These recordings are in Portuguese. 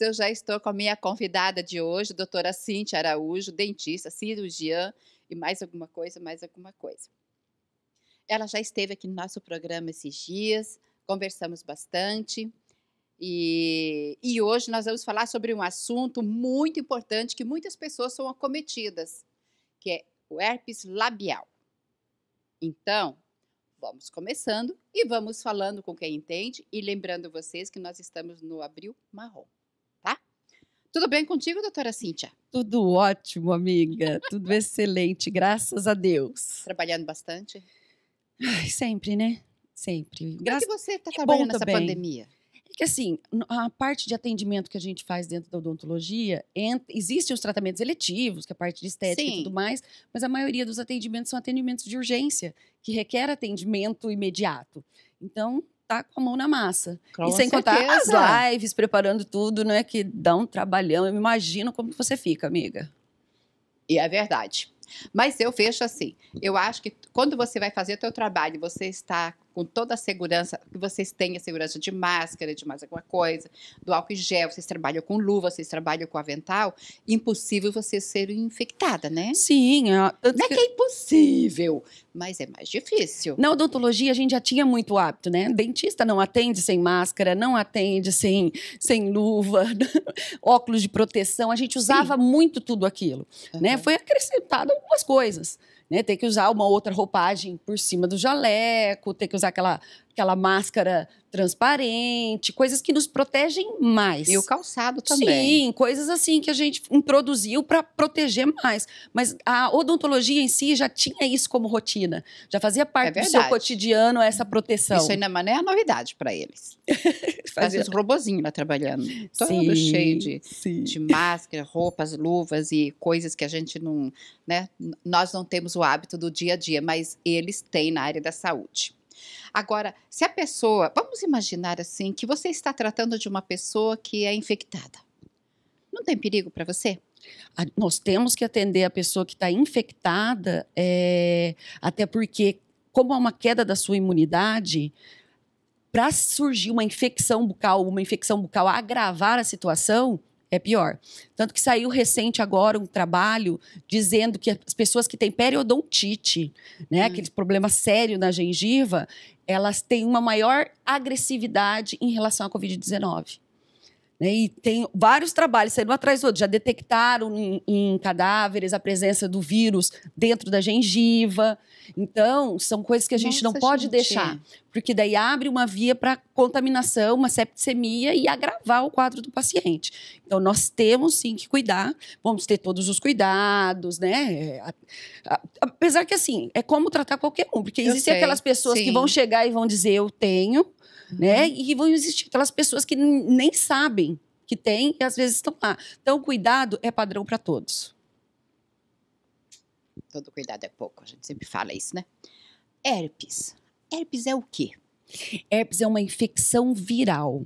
Eu já estou com a minha convidada de hoje, doutora Cintia Araújo, dentista, cirurgiã e mais alguma coisa, mais alguma coisa. Ela já esteve aqui no nosso programa esses dias, conversamos bastante. E, e hoje nós vamos falar sobre um assunto muito importante que muitas pessoas são acometidas, que é o herpes labial. Então, vamos começando e vamos falando com quem entende e lembrando vocês que nós estamos no abril marrom. Tudo bem contigo, doutora Cíntia? Tudo ótimo, amiga. Tudo excelente, graças a Deus. Trabalhando bastante? Ai, sempre, né? Sempre. Graças... Como é que você está é trabalhando nessa pandemia? É que assim, a parte de atendimento que a gente faz dentro da odontologia, existem os tratamentos eletivos, que é a parte de estética Sim. e tudo mais, mas a maioria dos atendimentos são atendimentos de urgência, que requer atendimento imediato. Então, tá com a mão na massa. Com e sem certeza. contar as lives, preparando tudo, né? Que dá um trabalhão. Eu me imagino como você fica, amiga. E é verdade. Mas eu vejo assim, eu acho que quando você vai fazer o teu trabalho, você está com toda a segurança, que vocês tenham segurança de máscara, de mais alguma coisa, do álcool em gel, vocês trabalham com luva, vocês trabalham com avental, impossível você ser infectada, né? Sim. É... Não é que é impossível, mas é mais difícil. Na odontologia, a gente já tinha muito hábito, né? Dentista não atende sem máscara, não atende sem, sem luva, óculos de proteção. A gente usava Sim. muito tudo aquilo, uhum. né? Foi acrescentado algumas coisas né? Ter que usar uma outra roupagem por cima do jaleco, ter que usar aquela aquela máscara transparente, coisas que nos protegem mais. E o calçado também. Sim, coisas assim que a gente introduziu para proteger mais. Mas a odontologia em si já tinha isso como rotina, já fazia é parte é do seu cotidiano essa proteção. Isso ainda não é novidade para eles. fazia os robozinhos lá trabalhando, todo sim, cheio de, de máscara, roupas, luvas e coisas que a gente não, né? Nós não temos o hábito do dia a dia, mas eles têm na área da saúde. Agora, se a pessoa, vamos imaginar assim, que você está tratando de uma pessoa que é infectada. Não tem perigo para você? Nós temos que atender a pessoa que está infectada, é, até porque, como há uma queda da sua imunidade, para surgir uma infecção bucal, uma infecção bucal agravar a situação, é pior. Tanto que saiu recente agora um trabalho dizendo que as pessoas que têm periodontite, né, hum. aquele problema sério na gengiva, elas têm uma maior agressividade em relação à Covid-19. Né, e tem vários trabalhos saindo atrás do outro. Já detectaram em, em, cadáveres a presença do vírus dentro da gengiva. Então, são coisas que a gente Nossa, não pode gente. deixar, porque daí abre uma via para contaminação, uma septicemia e agravar o quadro do paciente. Então, nós temos sim que cuidar, vamos ter todos os cuidados, né? Apesar que, assim, é como tratar qualquer um, porque existem aquelas pessoas sim. que vão chegar e vão dizer: Eu tenho, né? E vão existir aquelas pessoas que nem sabem que tem e às vezes estão lá. Então, cuidado é padrão para todos. Todo cuidado é pouco, a gente sempre fala isso, né? Herpes. Herpes é o quê? Herpes é uma infecção viral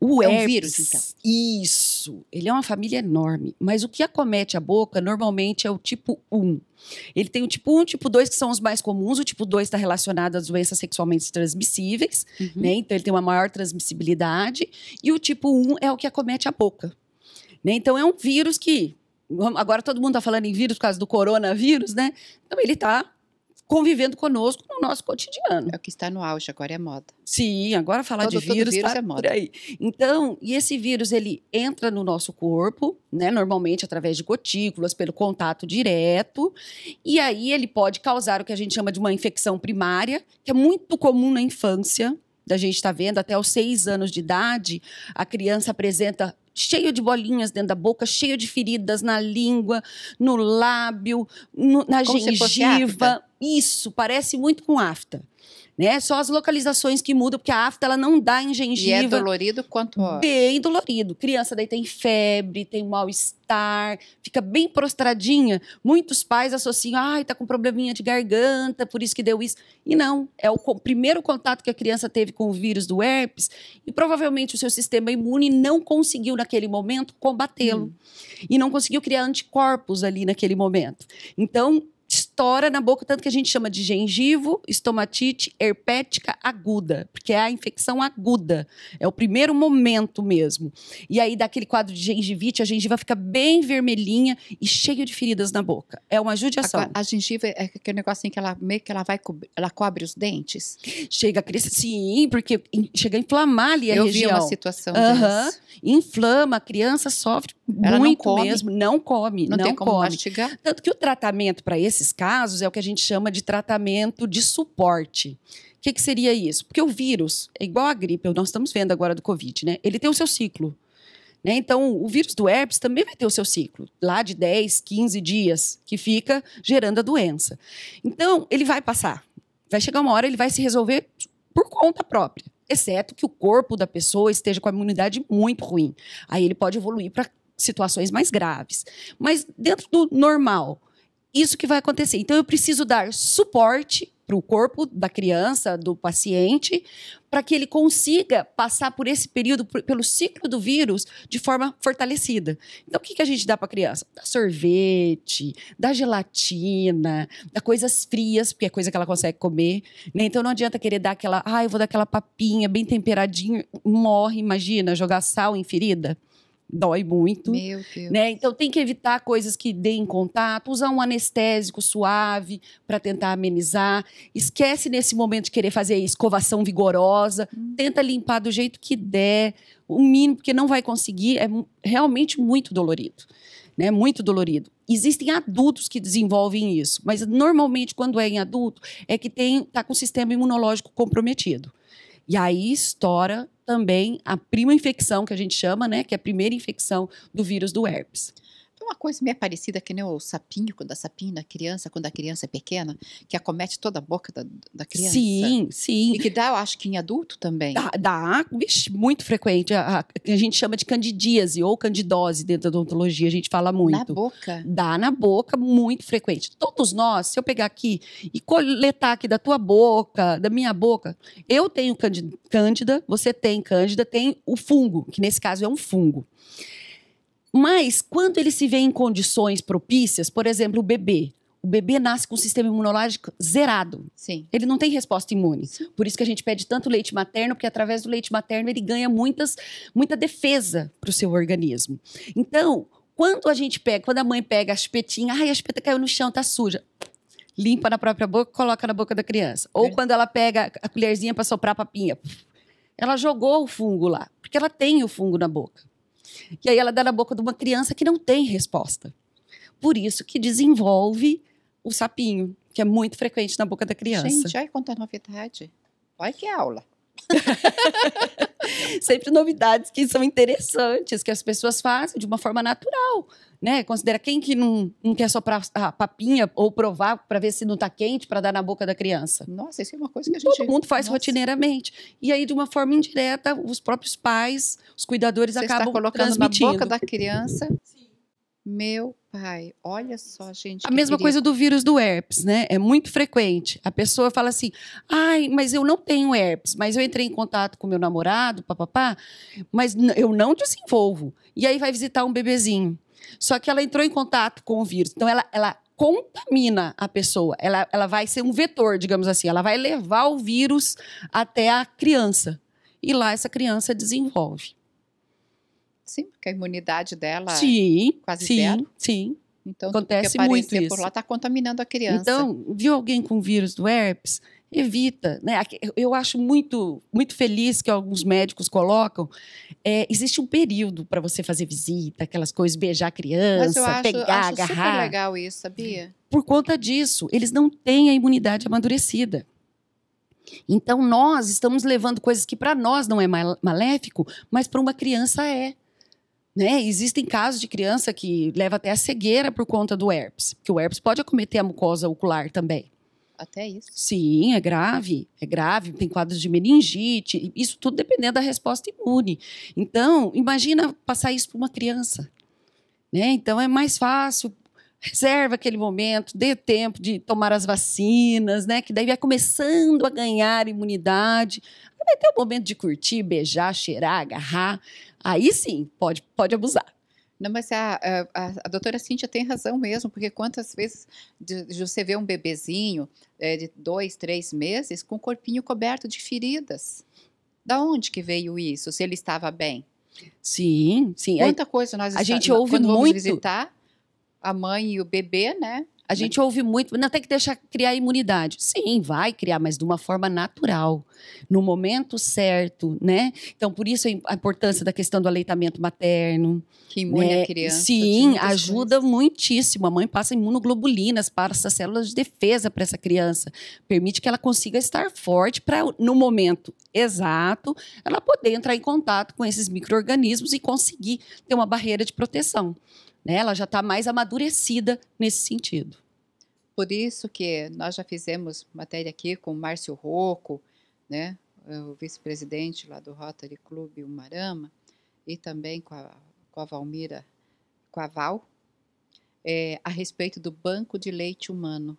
o é um vírus, então. Isso. Ele é uma família enorme. Mas o que acomete a boca normalmente é o tipo 1. Ele tem o tipo 1, tipo 2, que são os mais comuns. O tipo 2 está relacionado às doenças sexualmente transmissíveis, uhum. né? Então ele tem uma maior transmissibilidade. E o tipo 1 é o que acomete a boca. Né? Então é um vírus que. Agora todo mundo está falando em vírus por causa do coronavírus, né? Então ele está convivendo conosco no nosso cotidiano. É o que está no auge, agora é moda. Sim, agora falar todo, de vírus, vírus tá é moda. Então, e esse vírus, ele entra no nosso corpo, né, normalmente através de gotículas, pelo contato direto, e aí ele pode causar o que a gente chama de uma infecção primária, que é muito comum na infância, da gente está vendo, até os seis anos de idade, a criança apresenta cheio de bolinhas dentro da boca, cheio de feridas na língua, no lábio, no, na Como gengiva. Isso, parece muito com afta né? Só as localizações que mudam, porque a afta ela não dá em gengiva. E é dolorido quanto? Bem dolorido. Criança daí tem febre, tem mal-estar, fica bem prostradinha. Muitos pais associam, ai, ah, tá com probleminha de garganta, por isso que deu isso. E não, é o primeiro contato que a criança teve com o vírus do herpes e provavelmente o seu sistema imune não conseguiu naquele momento combatê-lo. Hum. E não conseguiu criar anticorpos ali naquele momento. Então, estoura na boca, tanto que a gente chama de gengivo, estomatite herpética aguda, porque é a infecção aguda, é o primeiro momento mesmo. E aí, daquele quadro de gengivite, a gengiva fica bem vermelhinha e cheia de feridas na boca. É uma judiação. A, a gengiva é aquele negócio em que ela meio que ela vai ela cobre os dentes? Chega a crescer, sim, porque chega a inflamar ali a Eu região. Eu vi uma situação uh Inflama, a criança sofre ela muito não come, mesmo, não come, não, não tem como come. mastigar. Tanto que o tratamento para esses casos é o que a gente chama de tratamento de suporte. O que, que seria isso? Porque o vírus é igual a gripe, nós estamos vendo agora do Covid, né? Ele tem o seu ciclo. Né? Então, o vírus do herpes também vai ter o seu ciclo, lá de 10, 15 dias, que fica gerando a doença. Então, ele vai passar. Vai chegar uma hora, ele vai se resolver por conta própria. Exceto que o corpo da pessoa esteja com a imunidade muito ruim. Aí ele pode evoluir para situações mais graves. Mas dentro do normal, isso que vai acontecer. Então, eu preciso dar suporte para o corpo da criança, do paciente, para que ele consiga passar por esse período, pelo ciclo do vírus, de forma fortalecida. Então, o que, que a gente dá para a criança? Dá sorvete, dá gelatina, dá coisas frias, porque é coisa que ela consegue comer. Né? Então, não adianta querer dar aquela, ah, eu vou dar aquela papinha bem temperadinha, morre, imagina, jogar sal em ferida dói muito. Meu Deus. Né? Então tem que evitar coisas que deem contato, usar um anestésico suave para tentar amenizar. Esquece nesse momento de querer fazer escovação vigorosa, hum. tenta limpar do jeito que der, o mínimo, porque não vai conseguir, é realmente muito dolorido. Né, muito dolorido. Existem adultos que desenvolvem isso, mas normalmente quando é em adulto é que tem tá com o sistema imunológico comprometido. E aí estoura também a prima infecção, que a gente chama, né? Que é a primeira infecção do vírus do herpes uma coisa meio parecida que nem o sapinho, quando a sapinha, da criança, quando a criança é pequena, que acomete toda a boca da, da criança. Sim, sim. E que dá, eu acho que em adulto também. Dá, dá vixe, muito frequente. A, a, a, gente chama de candidíase ou candidose dentro da odontologia, a gente fala muito. Na boca? Dá na boca, muito frequente. Todos nós, se eu pegar aqui e coletar aqui da tua boca, da minha boca, eu tenho cândida, você tem cândida, tem o fungo, que nesse caso é um fungo. Mas quando ele se vê em condições propícias, por exemplo, o bebê, o bebê nasce com o sistema imunológico zerado. Sim. Ele não tem resposta imune. Sim. Por isso que a gente pede tanto leite materno, porque através do leite materno ele ganha muitas, muita defesa para o seu organismo. Então, quando a gente pega, quando a mãe pega a chupetinha, ai, a chupeta caiu no chão, tá suja. Limpa na própria boca, coloca na boca da criança. Ou é. quando ela pega a colherzinha para soprar a papinha, ela jogou o fungo lá, porque ela tem o fungo na boca. E aí ela dá na boca de uma criança que não tem resposta. Por isso que desenvolve o sapinho, que é muito frequente na boca da criança. Gente, olha quanta novidade. Olha que aula. Sempre novidades que são interessantes, que as pessoas fazem de uma forma natural. Né? Considera quem que não, não quer só pra, papinha ou provar para ver se não está quente para dar na boca da criança. Nossa, isso é uma coisa que a gente todo mundo faz Nossa. rotineiramente. E aí de uma forma indireta, os próprios pais, os cuidadores Você acabam está colocando na boca da criança meu pai, olha só, gente. A mesma coisa do vírus do herpes, né? É muito frequente. A pessoa fala assim: ai, mas eu não tenho herpes, mas eu entrei em contato com meu namorado, papapá, mas eu não desenvolvo. E aí vai visitar um bebezinho. Só que ela entrou em contato com o vírus. Então ela, ela contamina a pessoa. Ela, ela vai ser um vetor, digamos assim. Ela vai levar o vírus até a criança. E lá essa criança desenvolve. Sim, porque a imunidade dela é sim, é quase sim, zero. Sim, Então, acontece que muito isso. por lá está contaminando a criança. Então, viu alguém com vírus do herpes? Evita, né? Eu acho muito, muito feliz que alguns médicos colocam. É, existe um período para você fazer visita, aquelas coisas, beijar a criança, Mas eu acho, pegar, acho agarrar. Super legal isso, sabia? Por conta disso, eles não têm a imunidade amadurecida. Então nós estamos levando coisas que para nós não é maléfico, mas para uma criança é. Né? Existem casos de criança que leva até a cegueira por conta do herpes, que o herpes pode acometer a mucosa ocular também. Até isso? Sim, é grave, é grave, tem quadros de meningite, isso tudo dependendo da resposta imune. Então, imagina passar isso para uma criança. Né? Então, é mais fácil, reserva aquele momento, dê tempo de tomar as vacinas, né? que daí vai começando a ganhar imunidade. Vai ter o momento de curtir, beijar, cheirar, agarrar, Aí sim, pode, pode abusar. Não, mas a, a, a doutora Cíntia tem razão mesmo, porque quantas vezes de, de você vê um bebezinho é, de dois, três meses com o corpinho coberto de feridas? Da onde que veio isso? Se ele estava bem? Sim, sim. Quanta coisa nós a está, gente ouve quando muito. Vamos visitar a mãe e o bebê, né? A gente ouve muito, não tem que deixar criar imunidade. Sim, vai criar, mas de uma forma natural, no momento certo, né? Então, por isso a importância da questão do aleitamento materno. Que imune né? a criança. Sim, ajuda coisas. muitíssimo. A mãe passa imunoglobulinas, passa células de defesa para essa criança. Permite que ela consiga estar forte para, no momento exato, ela poder entrar em contato com esses micro-organismos e conseguir ter uma barreira de proteção. Né? Ela já está mais amadurecida nesse sentido. Por isso que nós já fizemos matéria aqui com o Márcio Rocco, né? o vice-presidente lá do Rotary Clube Umarama, e também com a, com a Valmira, com a Val, é, a respeito do banco de leite humano.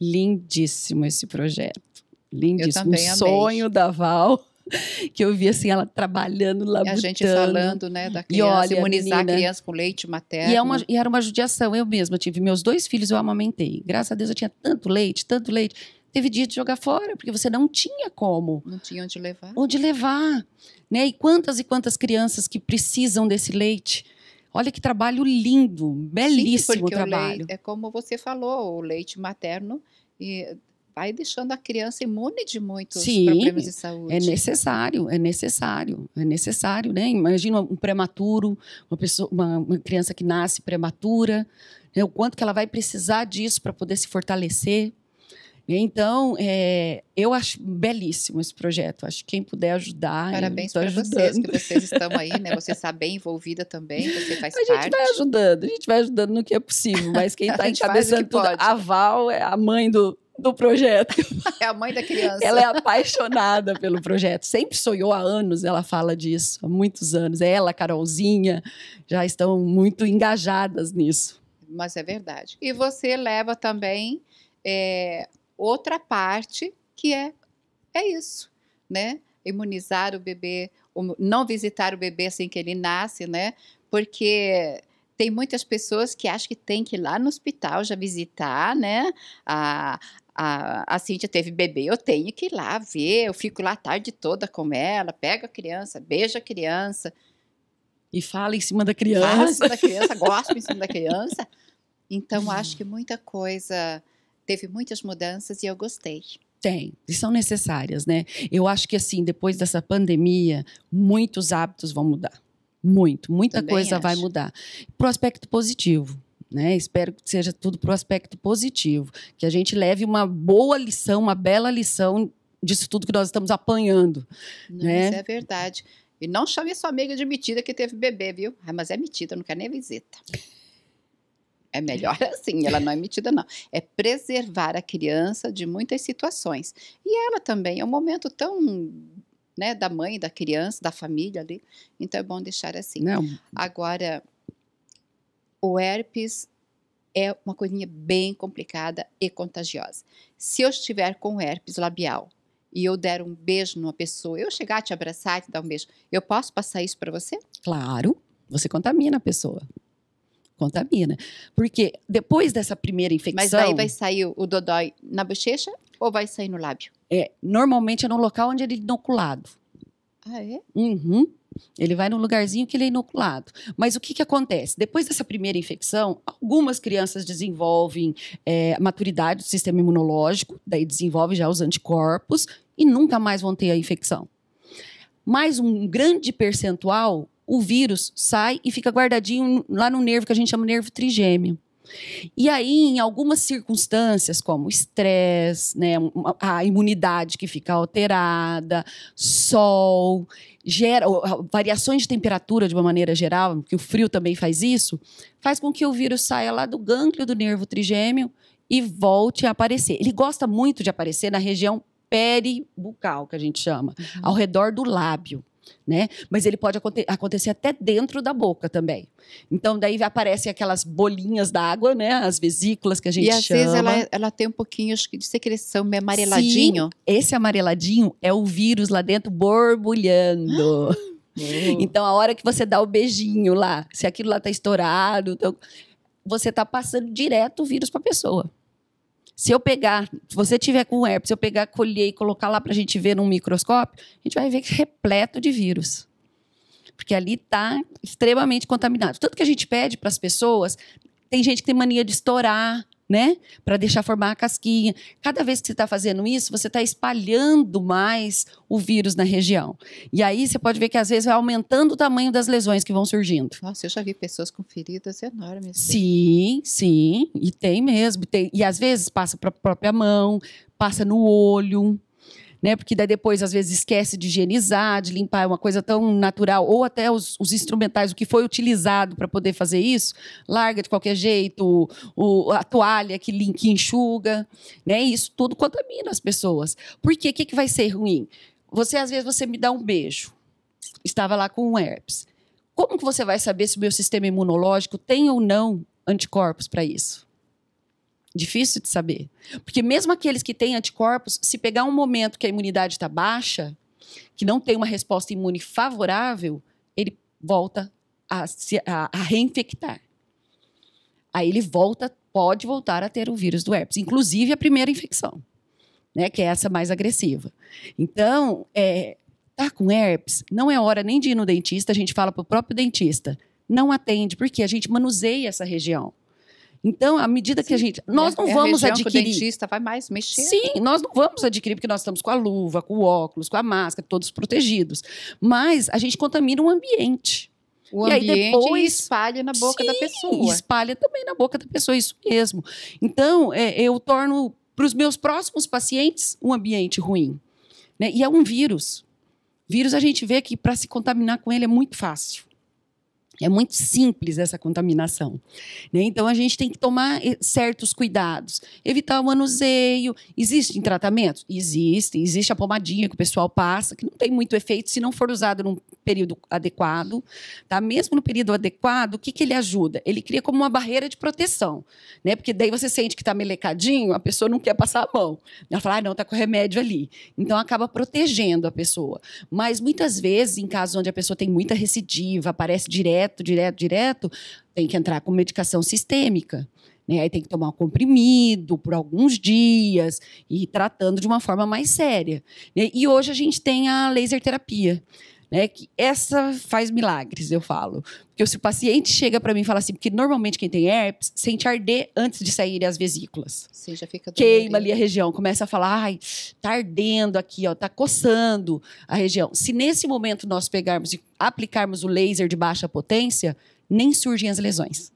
Lindíssimo esse projeto. Lindíssimo. Eu também um amei. sonho da Val. que eu vi assim, ela trabalhando lá. E a gente falando, né, da criança, e olha, imunizar menina, a criança com leite materno. E, é uma, e era uma judiação, eu mesma tive meus dois filhos, eu amamentei. Graças a Deus eu tinha tanto leite, tanto leite. Teve dia de jogar fora, porque você não tinha como. Não tinha onde levar. Onde levar. Né? E quantas e quantas crianças que precisam desse leite. Olha que trabalho lindo, belíssimo Sim, trabalho. Leite, é como você falou, o leite materno e vai deixando a criança imune de muitos Sim, problemas de saúde. É necessário, é necessário, é necessário, né? Imagina um prematuro, uma pessoa, uma, uma criança que nasce prematura, né? o quanto que ela vai precisar disso para poder se fortalecer. Então, é, eu acho belíssimo esse projeto. Acho que quem puder ajudar. Parabéns para vocês, que vocês estão aí, né? Você está bem envolvida também, você faz parte. A gente parte. vai ajudando, a gente vai ajudando no que é possível, mas quem está encabeçando tudo, a Val é a mãe do, do projeto. É a mãe da criança. Ela é apaixonada pelo projeto. Sempre sonhou há anos, ela fala disso, há muitos anos. É ela, Carolzinha, já estão muito engajadas nisso. Mas é verdade. E você leva também é, outra parte que é, é isso, né? Imunizar o bebê, não visitar o bebê assim que ele nasce, né? Porque tem muitas pessoas que acham que tem que ir lá no hospital já visitar, né? A, a, a Cíntia teve bebê, eu tenho que ir lá ver, eu fico lá a tarde toda com ela, pego a criança, beijo a criança. E fala em cima da criança. Fala em cima da criança, gosto em cima da criança. Então, acho uhum. que muita coisa, teve muitas mudanças e eu gostei. Tem, e são necessárias, né? Eu acho que, assim, depois dessa pandemia, muitos hábitos vão mudar. Muito, muita Também coisa acho. vai mudar. Pro aspecto positivo, né? Espero que seja tudo para o aspecto positivo, que a gente leve uma boa lição, uma bela lição disso tudo que nós estamos apanhando. Não, né? Isso é verdade. E não chame sua amiga de metida que teve bebê, viu? Ah, mas é metida, não quer nem visita. É melhor assim, ela não é metida, não. É preservar a criança de muitas situações. E ela também, é um momento tão né, da mãe, da criança, da família ali. Então é bom deixar assim. Não. Agora, o herpes é uma coisinha bem complicada e contagiosa. Se eu estiver com herpes labial e eu der um beijo numa pessoa, eu chegar a te abraçar e te dar um beijo, eu posso passar isso para você? Claro, você contamina a pessoa. Contamina. Porque depois dessa primeira infecção. Mas daí vai sair o dodói na bochecha ou vai sair no lábio? É, normalmente é no local onde ele é inoculado. Ah, é? Uhum. Ele vai num lugarzinho que ele é inoculado. Mas o que, que acontece? Depois dessa primeira infecção, algumas crianças desenvolvem é, maturidade do sistema imunológico, daí desenvolve já os anticorpos e nunca mais vão ter a infecção. Mas um grande percentual, o vírus sai e fica guardadinho lá no nervo que a gente chama nervo trigêmeo. E aí, em algumas circunstâncias, como estresse, né, a imunidade que fica alterada, sol, gera, variações de temperatura de uma maneira geral, porque o frio também faz isso, faz com que o vírus saia lá do gânglio do nervo trigêmeo e volte a aparecer. Ele gosta muito de aparecer na região peribucal, que a gente chama, uhum. ao redor do lábio né? Mas ele pode aconte acontecer até dentro da boca também. Então, daí aparecem aquelas bolinhas d'água, né? As vesículas que a gente chama. E às chama. vezes ela, ela, tem um pouquinho acho que de secreção meio amareladinho. Sim, esse amareladinho é o vírus lá dentro borbulhando. então, a hora que você dá o beijinho lá, se aquilo lá tá estourado, então, você tá passando direto o vírus para a pessoa. Se eu pegar, se você tiver com herpes, se eu pegar, colher e colocar lá para a gente ver num microscópio, a gente vai ver que é repleto de vírus. Porque ali está extremamente contaminado. Tanto que a gente pede para as pessoas, tem gente que tem mania de estourar, né? Para deixar formar a casquinha. Cada vez que você está fazendo isso, você está espalhando mais o vírus na região. E aí você pode ver que às vezes vai aumentando o tamanho das lesões que vão surgindo. Nossa, eu já vi pessoas com feridas enormes. Sim, sim, e tem mesmo. Tem, e às vezes passa para a própria mão, passa no olho, né? Porque daí depois, às vezes, esquece de higienizar, de limpar, é uma coisa tão natural, ou até os, os instrumentais, o que foi utilizado para poder fazer isso, larga de qualquer jeito, o, a toalha que, que enxuga, né? Isso tudo contamina as pessoas. Por quê? O que, que vai ser ruim? Você, às vezes, você me dá um beijo. Estava lá com um herpes. Como que você vai saber se o meu sistema imunológico tem ou não anticorpos para isso? Difícil de saber. Porque mesmo aqueles que têm anticorpos, se pegar um momento que a imunidade está baixa, que não tem uma resposta imune favorável, ele volta a, se, a, a reinfectar. Aí ele volta, pode voltar a ter o vírus do herpes, inclusive a primeira infecção, né, que é essa mais agressiva. Então, é, tá com herpes, não é hora nem de ir no dentista, a gente fala para o próprio dentista. Não atende, porque a gente manuseia essa região. Então, à medida que a gente. Nós não é, é vamos a adquirir. Que o dentista vai mais mexer. Sim, nós não vamos adquirir, porque nós estamos com a luva, com o óculos, com a máscara, todos protegidos. Mas a gente contamina o ambiente. O e ambiente aí depois espalha na boca Sim, da pessoa. Espalha também na boca da pessoa, isso mesmo. Então, é, eu torno para os meus próximos pacientes um ambiente ruim. Né? E é um vírus. Vírus a gente vê que para se contaminar com ele é muito fácil. É muito simples essa contaminação. Né? Então, a gente tem que tomar eh, certos cuidados, evitar o manuseio. Existem tratamentos? Existem. Existe a pomadinha que o pessoal passa, que não tem muito efeito se não for usado num período adequado, tá? Mesmo no período adequado, o que, que ele ajuda? Ele cria como uma barreira de proteção, né? Porque daí você sente que está melecadinho, a pessoa não quer passar a mão. Ela fala, ah, não, está com remédio ali. Então acaba protegendo a pessoa. Mas muitas vezes, em casos onde a pessoa tem muita recidiva, aparece direto, direto, direto, tem que entrar com medicação sistêmica. Né? Aí tem que tomar um comprimido por alguns dias e ir tratando de uma forma mais séria. Né? E hoje a gente tem a laser terapia né? Que essa faz milagres, eu falo. Porque se o paciente chega para mim e fala assim, porque normalmente quem tem herpes sente arder antes de sair as vesículas. já fica Queima ali a né? região, começa a falar, ai, tá ardendo aqui, ó, tá coçando a região. Se nesse momento nós pegarmos e aplicarmos o laser de baixa potência, nem surgem as lesões.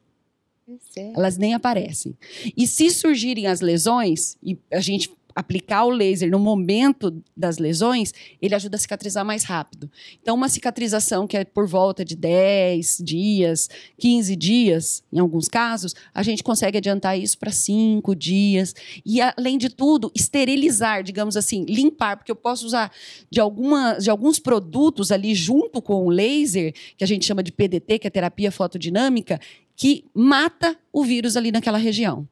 É. Elas nem aparecem. E se surgirem as lesões, e a gente aplicar o laser no momento das lesões, ele ajuda a cicatrizar mais rápido. Então, uma cicatrização que é por volta de 10 dias, 15 dias, em alguns casos, a gente consegue adiantar isso para 5 dias. E, além de tudo, esterilizar, digamos assim, limpar, porque eu posso usar de, alguma, de alguns produtos ali junto com o laser, que a gente chama de PDT, que é terapia fotodinâmica, que mata o vírus ali naquela região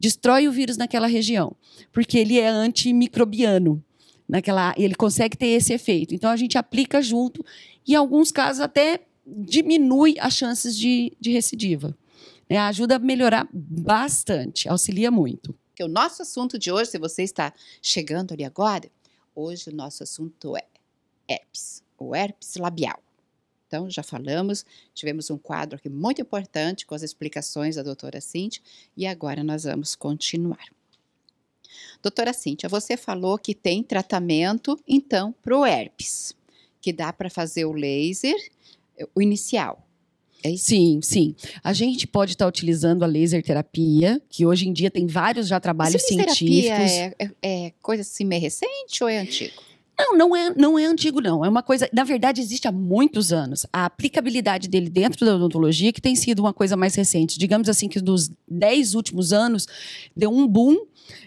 destrói o vírus naquela região, porque ele é antimicrobiano. Naquela, ele consegue ter esse efeito. Então a gente aplica junto e, em alguns casos, até diminui as chances de, de recidiva. É, ajuda a melhorar bastante, auxilia muito. O nosso assunto de hoje, se você está chegando ali agora, hoje o nosso assunto é herpes, o herpes labial. Então, já falamos, tivemos um quadro aqui muito importante com as explicações da doutora Cintia e agora nós vamos continuar. Doutora Cintia, você falou que tem tratamento, então, para o herpes, que dá para fazer o laser, o inicial, é sim, sim. A gente pode estar tá utilizando a laser terapia, que hoje em dia tem vários já trabalhos científicos. É, é, é coisa assim meio recente ou é antigo? Não, não é, não é antigo, não. É uma coisa, na verdade, existe há muitos anos. A aplicabilidade dele dentro da odontologia que tem sido uma coisa mais recente. Digamos assim que dos dez últimos anos deu um boom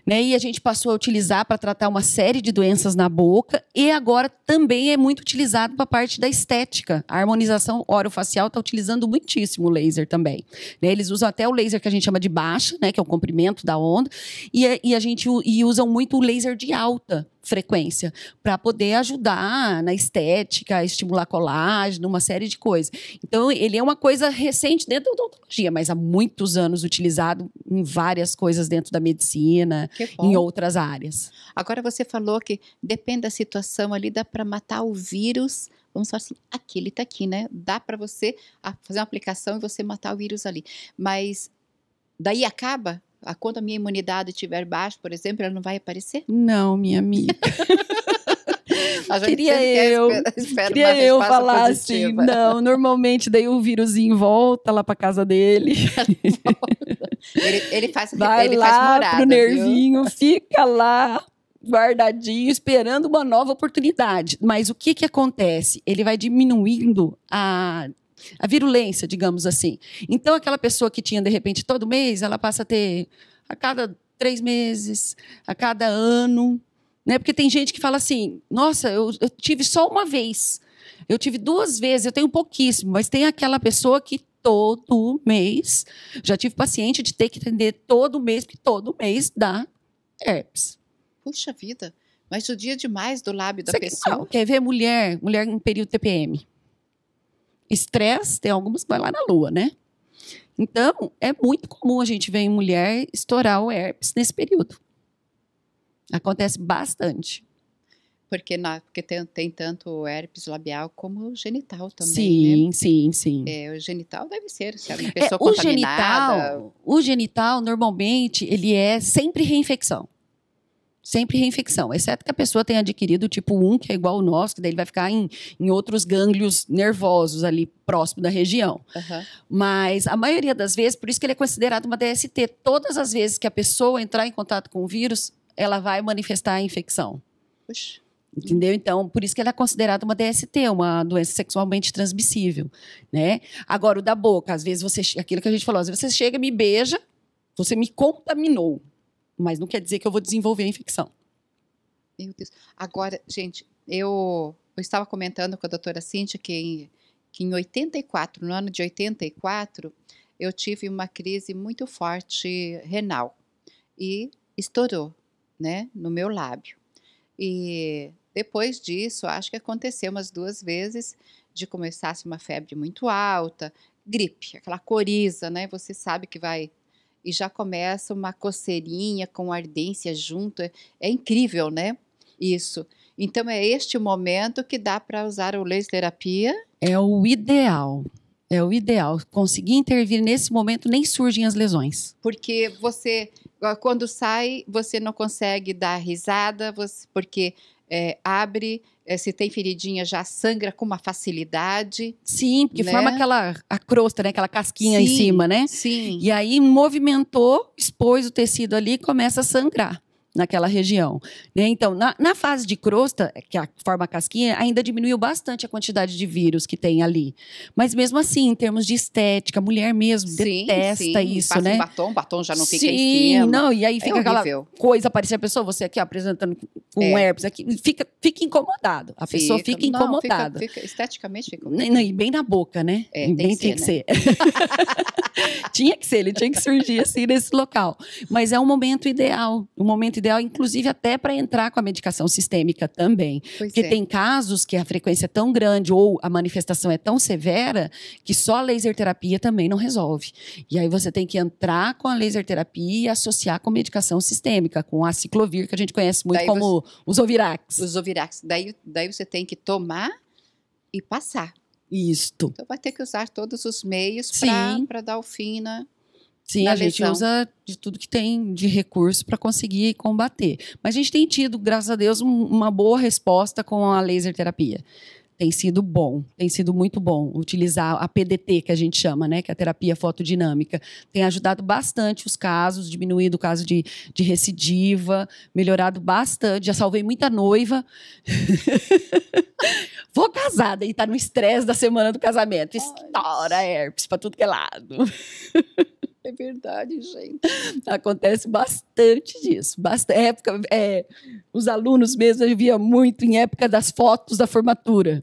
né? E a gente passou a utilizar para tratar uma série de doenças na boca e agora também é muito utilizado para a parte da estética. A harmonização orofacial está utilizando muitíssimo o laser também. Né? Eles usam até o laser que a gente chama de baixa, né? que é o comprimento da onda, e e a gente e usam muito o laser de alta frequência para poder ajudar na estética, estimular colágeno, uma série de coisas. Então, ele é uma coisa recente dentro da odontologia, mas há muitos anos utilizado em várias coisas dentro da medicina em outras áreas. Agora você falou que depende da situação ali, dá para matar o vírus. Vamos falar assim, aquele está aqui, né? Dá para você fazer uma aplicação e você matar o vírus ali. Mas daí acaba? Ah, quando a minha imunidade estiver baixa, por exemplo, ela não vai aparecer? Não, minha amiga. queria eu, espera, queria eu falar assim, positiva. assim, não, normalmente daí o vírusinho volta lá para casa dele. ele, ele faz, Vai ele lá faz morada, pro nervinho, viu? fica lá guardadinho, esperando uma nova oportunidade. Mas o que que acontece? Ele vai diminuindo a a virulência, digamos assim. Então, aquela pessoa que tinha, de repente, todo mês, ela passa a ter a cada três meses, a cada ano, né? Porque tem gente que fala assim: nossa, eu, eu tive só uma vez, eu tive duas vezes, eu tenho pouquíssimo, mas tem aquela pessoa que todo mês. Já tive paciente de ter que atender todo mês, porque todo mês dá herpes. Puxa vida, mas o dia demais do lábio da Você pessoa. Quer, quer ver mulher, mulher em período TPM. Estresse, tem algumas que vai lá na lua, né? Então, é muito comum a gente ver em mulher estourar o herpes nesse período. Acontece bastante. Porque, na, porque tem, tem tanto herpes labial como genital também. Sim, né? sim, sim. É, o genital deve ser, se é uma pessoa é, o Genital, o genital, normalmente, ele é sempre reinfecção. Sempre reinfecção, exceto que a pessoa tenha adquirido tipo 1, que é igual ao nosso, que daí ele vai ficar em, em outros gânglios nervosos ali próximo da região. Uhum. Mas a maioria das vezes, por isso que ele é considerado uma DST, todas as vezes que a pessoa entrar em contato com o vírus, ela vai manifestar a infecção. Puxa. Entendeu? Então, por isso que ela é considerada uma DST, uma doença sexualmente transmissível, né? Agora, o da boca, às vezes você, aquilo que a gente falou, às vezes você chega, me beija, você me contaminou, mas não quer dizer que eu vou desenvolver a infecção. Meu Deus. Agora, gente, eu, eu estava comentando com a doutora Cíntia que em, que em 84, no ano de 84, eu tive uma crise muito forte renal e estourou né, no meu lábio. E depois disso, acho que aconteceu umas duas vezes de começasse uma febre muito alta, gripe, aquela coriza, né? Você sabe que vai e já começa uma coceirinha com ardência junto. É, é incrível, né? Isso. Então é este momento que dá para usar o laser terapia. É o ideal. É o ideal. Conseguir intervir nesse momento nem surgem as lesões. Porque você, quando sai, você não consegue dar risada, você, porque é, abre, é, se tem feridinha já sangra com uma facilidade. Sim, porque né? forma aquela a crosta, né? aquela casquinha sim, em cima, né? Sim. E aí movimentou, expôs o tecido ali começa a sangrar naquela região. Né? Então, na, na, fase de crosta, é que forma casquinha, ainda diminuiu bastante a quantidade de vírus que tem ali. Mas mesmo assim, em termos de estética, mulher mesmo sim, detesta sim, isso, né? batom, batom já não sim, fica em cima. não, e aí é fica é aquela coisa aparecer a pessoa, você aqui apresentando um é. herpes aqui, fica, fica incomodado. A pessoa fica, fica incomodada. Não, fica, fica, esteticamente fica. Não, e bem na boca, né? É, bem tem ser. né? que ser. tinha que ser, ele tinha que surgir assim nesse local. Mas é um momento ideal, um momento ideal, inclusive até para entrar com a medicação sistêmica também. Pois é. porque é. tem casos que a frequência é tão grande ou a manifestação é tão severa que só a laser terapia também não resolve. E aí você tem que entrar com a laser terapia e associar com medicação sistêmica, com a ciclovir, que a gente conhece muito daí como você, os ovirax. Os ovirax. Daí, daí você tem que tomar e passar. Isto. Então vai ter que usar todos os meios para dar o fim na, Sim, a gente usa de tudo que tem de recurso para conseguir combater. Mas a gente tem tido, graças a Deus, um, uma boa resposta com a laser terapia tem sido bom, tem sido muito bom utilizar a PDT que a gente chama, né, que é a terapia fotodinâmica, tem ajudado bastante os casos, diminuído o caso de, de recidiva, melhorado bastante, já salvei muita noiva. Vou casada e tá no estresse da semana do casamento, estoura herpes para tudo que é lado. É verdade, gente. Acontece bastante disso. Basta, época, é, os alunos mesmo, eu via muito em época das fotos da formatura.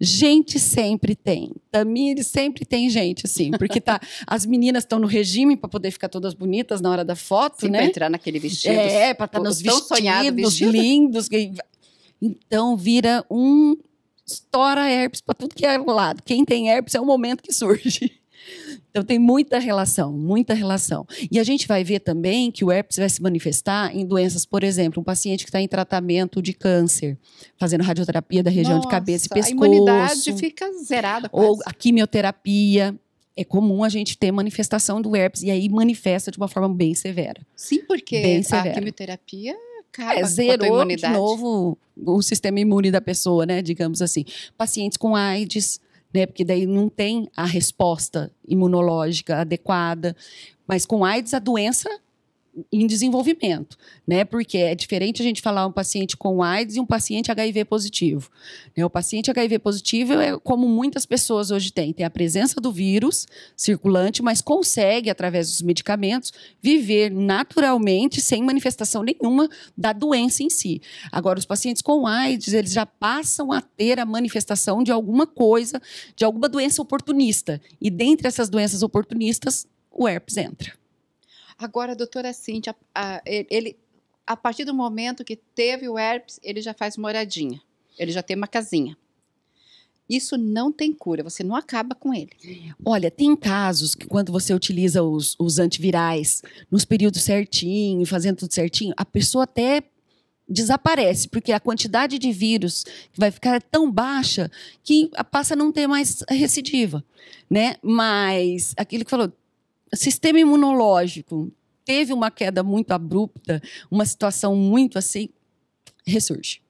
Gente sempre tem. Tamires sempre tem gente, assim, porque tá, as meninas estão no regime para poder ficar todas bonitas na hora da foto, Sim, né? Pra entrar naquele vestido. É, para estar tá nos vestidos sonhado, vestido. lindos. Então vira um estoura herpes para tudo que é lado. Quem tem herpes é o momento que surge. Então tem muita relação, muita relação. E a gente vai ver também que o herpes vai se manifestar em doenças, por exemplo, um paciente que está em tratamento de câncer, fazendo radioterapia da região Nossa, de cabeça e pescoço. A imunidade fica zerada. Quase. Ou a quimioterapia. É comum a gente ter manifestação do herpes e aí manifesta de uma forma bem severa. Sim, porque bem a severa. quimioterapia acaba é, zerou de novo o sistema imune da pessoa, né? Digamos assim. Pacientes com AIDS né? Porque daí não tem a resposta imunológica adequada. Mas com AIDS a doença em desenvolvimento, né? Porque é diferente a gente falar um paciente com AIDS e um paciente HIV positivo. Né? O paciente HIV positivo é como muitas pessoas hoje têm, tem a presença do vírus circulante, mas consegue através dos medicamentos viver naturalmente sem manifestação nenhuma da doença em si. Agora os pacientes com AIDS, eles já passam a ter a manifestação de alguma coisa, de alguma doença oportunista. E dentre essas doenças oportunistas, o herpes entra. Agora, doutora Cintia, a, ele, a partir do momento que teve o herpes, ele já faz moradinha, ele já tem uma casinha. Isso não tem cura, você não acaba com ele. Olha, tem casos que quando você utiliza os, os antivirais nos períodos certinho, fazendo tudo certinho, a pessoa até desaparece, porque a quantidade de vírus que vai ficar é tão baixa que passa a não ter mais recidiva, né? Mas aquilo que falou, sistema imunológico teve uma queda muito abrupta, uma situação muito assim, ressurge.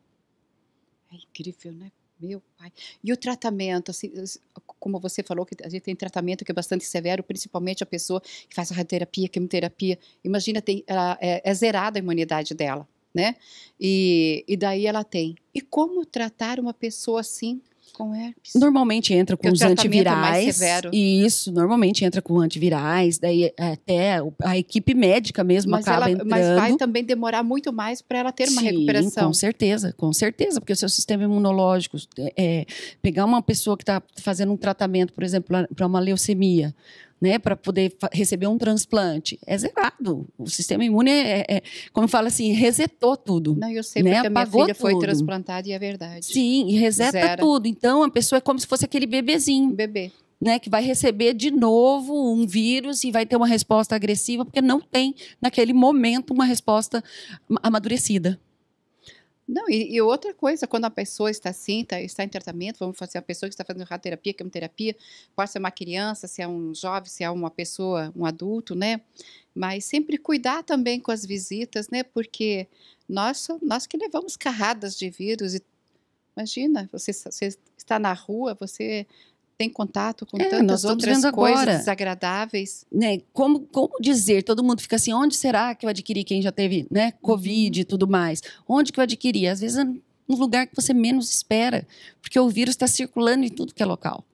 É incrível, né? Meu pai. E o tratamento, assim, como você falou, que a gente tem tratamento que é bastante severo, principalmente a pessoa que faz radioterapia, quimioterapia. Imagina, tem, ela, é, é zerada a imunidade dela, né? E, e daí ela tem. E como tratar uma pessoa assim, com herpes. Normalmente entra com Porque é os antivirais. Mais severo. Isso, normalmente entra com antivirais, daí é, até a equipe médica mesmo mas acaba ela, entrando. Mas vai também demorar muito mais para ela ter uma Sim, recuperação. Com certeza, com certeza, porque o seu sistema imunológico. É, é pegar uma pessoa que está fazendo um tratamento, por exemplo, para uma leucemia né, para poder receber um transplante. É zerado. O sistema imune é, é como fala assim, resetou tudo. Não, eu sei né? porque Apagou a minha filha tudo. foi transplantada e é verdade. Sim, e reseta tudo. Então a pessoa é como se fosse aquele bebezinho. Bebê. Né, que vai receber de novo um vírus e vai ter uma resposta agressiva, porque não tem, naquele momento, uma resposta amadurecida. Não, e, e, outra coisa, quando a pessoa está assim, tá, está em tratamento, vamos fazer a pessoa que está fazendo radioterapia, quimioterapia, pode ser uma criança, se é um jovem, se é uma pessoa, um adulto, né? Mas sempre cuidar também com as visitas, né? Porque nós, nós que levamos carradas de vírus e Imagina, você, você, está na rua, você tem contato com é, tantas outras coisas agora. desagradáveis. Né? Como, como dizer? Todo mundo fica assim, onde será que eu adquiri quem já teve né, uhum. Covid e tudo mais? Onde que eu adquiri? Às vezes é no lugar que você menos espera, porque o vírus está circulando em tudo que é local.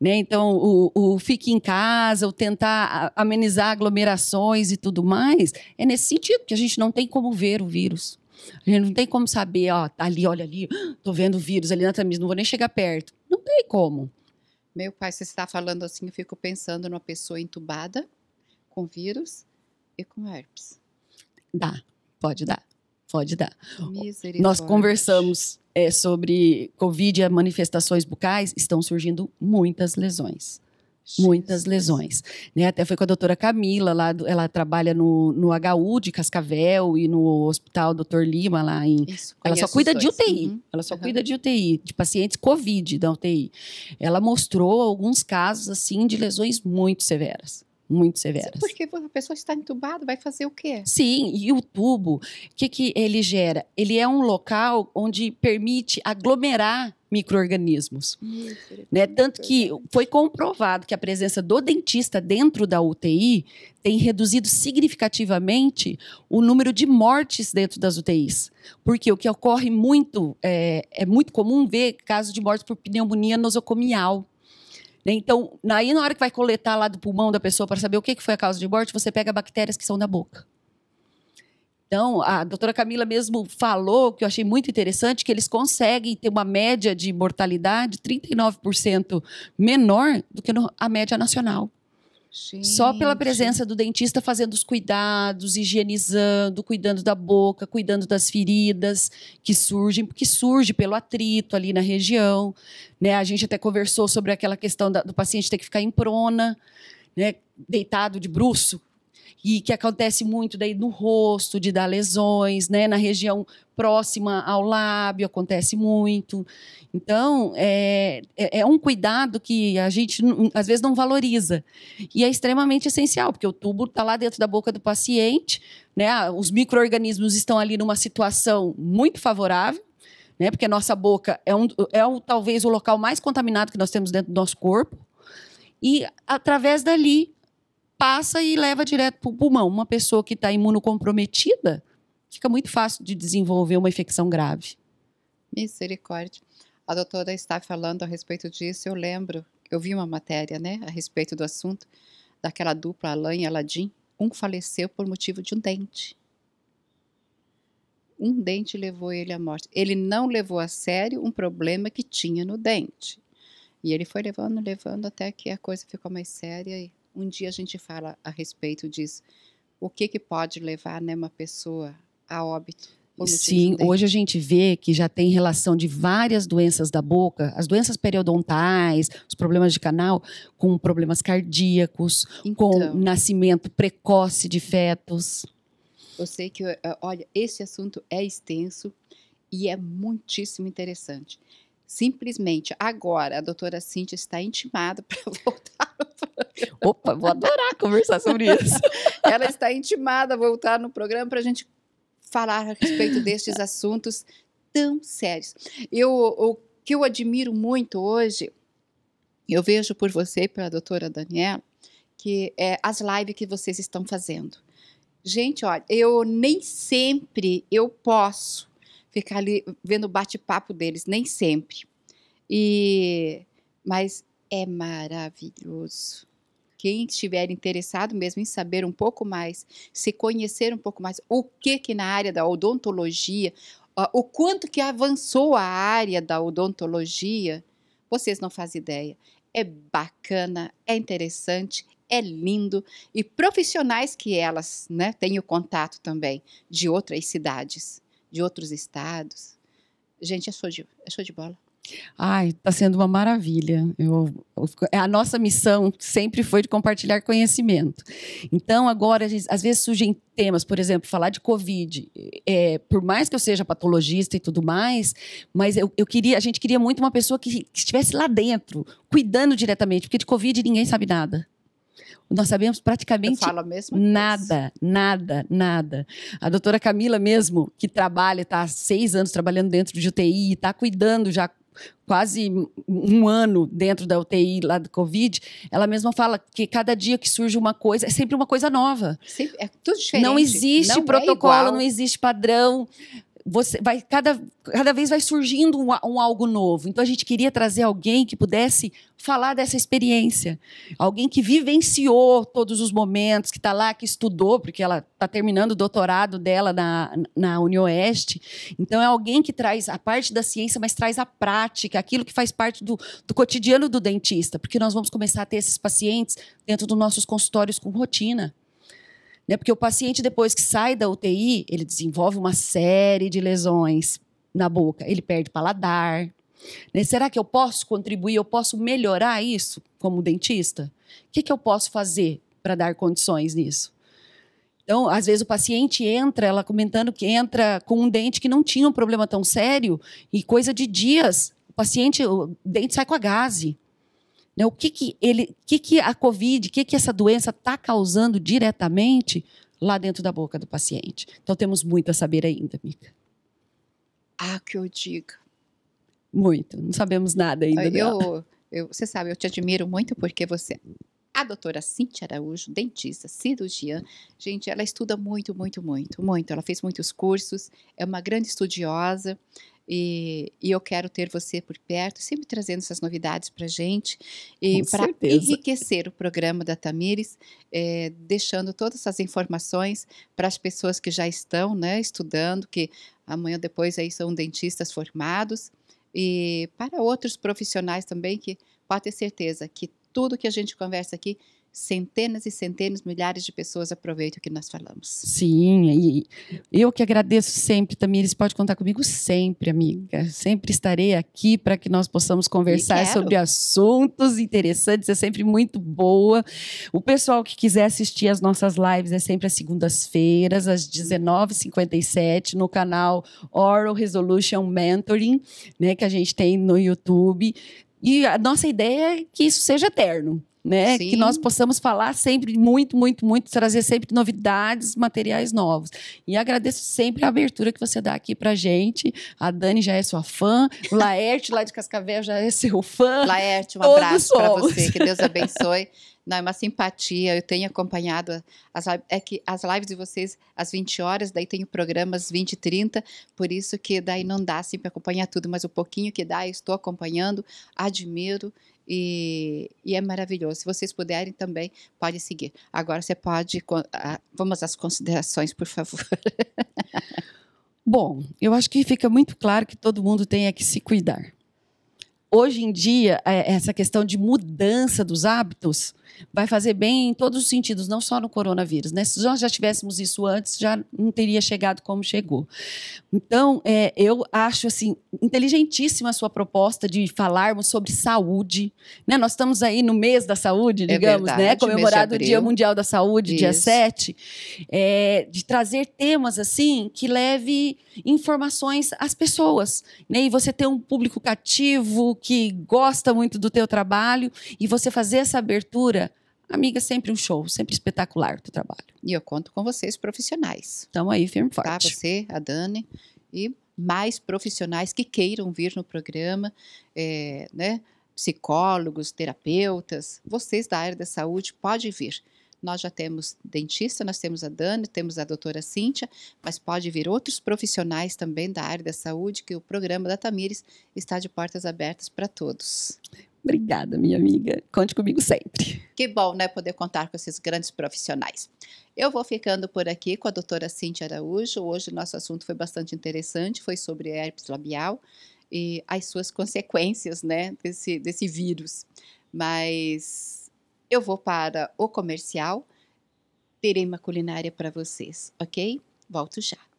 Né? Então, o, o, fique em casa, o tentar amenizar aglomerações e tudo mais, é nesse sentido, que a gente não tem como ver o vírus. A gente não tem como saber, ó, tá ali, olha ali, tô vendo o vírus ali na camisa, não vou nem chegar perto. Não tem como. Meu pai, você está falando assim, eu fico pensando numa pessoa entubada com vírus e com herpes. Dá, pode dar, pode dar. Nós conversamos é, sobre Covid e manifestações bucais, estão surgindo muitas lesões. Muitas lesões. Né? Até foi com a doutora Camila, lá ela trabalha no, no HU de Cascavel e no Hospital Doutor Lima, lá em. Isso, ela só cuida de UTI. Uhum. Ela só uhum. cuida de UTI, de pacientes Covid da UTI. Ela mostrou alguns casos assim de lesões muito severas muito severas. porque a pessoa está entubada, vai fazer o quê? Sim, e o tubo, o que, que ele gera? Ele é um local onde permite aglomerar micro-organismos. Né? Tanto que foi comprovado que a presença do dentista dentro da UTI tem reduzido significativamente o número de mortes dentro das UTIs. Porque o que ocorre muito, é, é muito comum ver casos de morte por pneumonia nosocomial. Né? Então, aí na hora que vai coletar lá do pulmão da pessoa para saber o que foi a causa de morte, você pega bactérias que são da boca. Então, a doutora Camila mesmo falou, que eu achei muito interessante, que eles conseguem ter uma média de mortalidade 39% menor do que a média nacional. Gente. Só pela presença do dentista fazendo os cuidados, higienizando, cuidando da boca, cuidando das feridas que surgem, porque surge pelo atrito ali na região. Né? A gente até conversou sobre aquela questão da, do paciente ter que ficar em prona, né? deitado de bruxo, e que acontece muito daí no rosto, de dar lesões, né? Na região próxima ao lábio acontece muito. Então é, é, é um cuidado que a gente às vezes não valoriza e é extremamente essencial porque o tubo está lá dentro da boca do paciente, né? Os microorganismos estão ali numa situação muito favorável. Né? Porque a nossa boca é, um, é talvez o local mais contaminado que nós temos dentro do nosso corpo. E através dali passa e leva direto para o pulmão. Uma pessoa que está imunocomprometida, fica muito fácil de desenvolver uma infecção grave. Misericórdia. A doutora está falando a respeito disso. Eu lembro, eu vi uma matéria né, a respeito do assunto, daquela dupla Alain e Aladim. Um faleceu por motivo de um dente. Um dente levou ele à morte. Ele não levou a sério um problema que tinha no dente. E ele foi levando, levando até que a coisa ficou mais séria e um dia a gente fala a respeito disso. O que, que pode levar né, uma pessoa a óbito? Sim, hoje a gente vê que já tem relação de várias doenças da boca, as doenças periodontais, os problemas de canal, com problemas cardíacos, então, com nascimento precoce de fetos. Eu sei que, eh, olha, esse assunto é extenso e é muitíssimo interessante. Simplesmente agora a doutora Cintia está intimada para voltar Opa, vou adorar conversar sobre isso. Ela está intimada a voltar no programa para a gente falar a respeito destes assuntos tão sérios. Eu, o que eu admiro muito hoje, eu vejo por você e pela doutora Daniela, que é as lives que vocês estão fazendo. Gente, olha, eu nem sempre eu posso ficar ali vendo o bate-papo deles, nem sempre. E mas é maravilhoso. Quem estiver interessado mesmo em saber um pouco mais, se conhecer um pouco mais, o que que na área da odontologia, o quanto que avançou a área da odontologia, vocês não fazem ideia. É bacana, é interessante, é lindo e profissionais que elas né, têm o contato também de outras cidades, de outros estados. Gente, é show de, é show de bola. Ai, está sendo uma maravilha. Eu, é, a nossa missão sempre foi de compartilhar conhecimento. Então, agora, às vezes surgem temas, por exemplo, falar de Covid. É, por mais que eu seja patologista e tudo mais, mas eu, eu queria, a gente queria muito uma pessoa que, que estivesse lá dentro, cuidando diretamente, porque de Covid ninguém sabe nada. Nós sabemos praticamente nada, nada, nada. A doutora Camila mesmo, que trabalha, está há seis anos trabalhando dentro de UTI, está cuidando já quase um ano dentro da UTI lá do Covid, ela mesma fala que cada dia que surge uma coisa, é sempre uma coisa nova. Sempre, é tudo diferente. Não existe não é protocolo, é não existe padrão você vai cada, cada vez vai surgindo um, um, algo novo. Então a gente queria trazer alguém que pudesse falar dessa experiência, alguém que vivenciou todos os momentos, que está lá, que estudou, porque ela está terminando o doutorado dela na, na Unioeste. Então é alguém que traz a parte da ciência, mas traz a prática, aquilo que faz parte do, do cotidiano do dentista, porque nós vamos começar a ter esses pacientes dentro dos nossos consultórios com rotina. Né? Porque o paciente, depois que sai da UTI, ele desenvolve uma série de lesões na boca. Ele perde paladar. Né? Será que eu posso contribuir? Eu posso melhorar isso como dentista? O que, que eu posso fazer para dar condições nisso? Então, às vezes o paciente entra, ela comentando que entra com um dente que não tinha um problema tão sério e coisa de dias, o paciente, o dente sai com a gase. Né? O que, que, ele, que, que a Covid, o que, que essa doença está causando diretamente lá dentro da boca do paciente. Então temos muito a saber ainda, Mica. Ah, que eu diga. Muito, não sabemos nada ainda. Eu, eu, você sabe, eu te admiro muito porque você a doutora Cintia Araújo, dentista, cirurgiã. Gente, ela estuda muito, muito, muito, muito. Ela fez muitos cursos, é uma grande estudiosa. E, e eu quero ter você por perto, sempre trazendo essas novidades para gente e para enriquecer o programa da Tamires, é, deixando todas essas informações para as pessoas que já estão né, estudando, que amanhã depois aí são dentistas formados e para outros profissionais também que pode ter certeza que tudo que a gente conversa aqui centenas e centenas, milhares de pessoas aproveitam o que nós falamos. Sim, e eu que agradeço sempre, Tamires, pode contar comigo sempre, amiga. Sempre estarei aqui para que nós possamos conversar sobre assuntos interessantes, é sempre muito boa. O pessoal que quiser assistir as nossas lives é sempre às segundas-feiras, às 19h57, no canal Oral Resolution Mentoring, né, que a gente tem no YouTube. E a nossa ideia é que isso seja eterno né? Sim. Que nós possamos falar sempre muito, muito, muito, trazer sempre novidades, materiais novos. E agradeço sempre a abertura que você dá aqui pra gente. A Dani já é sua fã, o Laerte lá de Cascavel já é seu fã. Laerte, um Todos abraço para você, que Deus abençoe. Não, é uma simpatia. Eu tenho acompanhado as, é que as lives de vocês às 20 horas, daí tem programas às 20 e 30, por isso que daí não dá sempre assim acompanhar tudo, mas o pouquinho que dá, eu estou acompanhando, admiro e, e, é maravilhoso. Se vocês puderem também, podem seguir. Agora você pode. Vamos às considerações, por favor. Bom, eu acho que fica muito claro que todo mundo tem que se cuidar hoje em dia, é, essa questão de mudança dos hábitos vai fazer bem em todos os sentidos, não só no coronavírus. Né? Se nós já tivéssemos isso antes, já não teria chegado como chegou. Então, é, eu acho assim inteligentíssima a sua proposta de falarmos sobre saúde. Né? Nós estamos aí no mês da saúde, é digamos, é verdade, né? comemorado o Dia Mundial da Saúde, isso. dia 7, é, de trazer temas assim que leve informações às pessoas. Né? E você ter um público cativo, que gosta muito do teu trabalho e você fazer essa abertura, amiga, é sempre um show, sempre espetacular o teu trabalho. E eu conto com vocês profissionais. Então aí firme tá? forte. Tá, você, a Dani e mais profissionais que queiram vir no programa, é, né? Psicólogos, terapeutas, vocês da área da saúde, pode vir nós já temos dentista, nós temos a Dani, temos a doutora Cíntia, mas pode vir outros profissionais também da área da saúde, que o programa da Tamires está de portas abertas para todos. Obrigada, minha amiga. Conte comigo sempre. Que bom, né, poder contar com esses grandes profissionais. Eu vou ficando por aqui com a doutora Cíntia Araújo. Hoje o nosso assunto foi bastante interessante, foi sobre herpes labial e as suas consequências, né, desse, desse vírus. Mas eu vou para o comercial, terei uma culinária para vocês, ok? Volto já.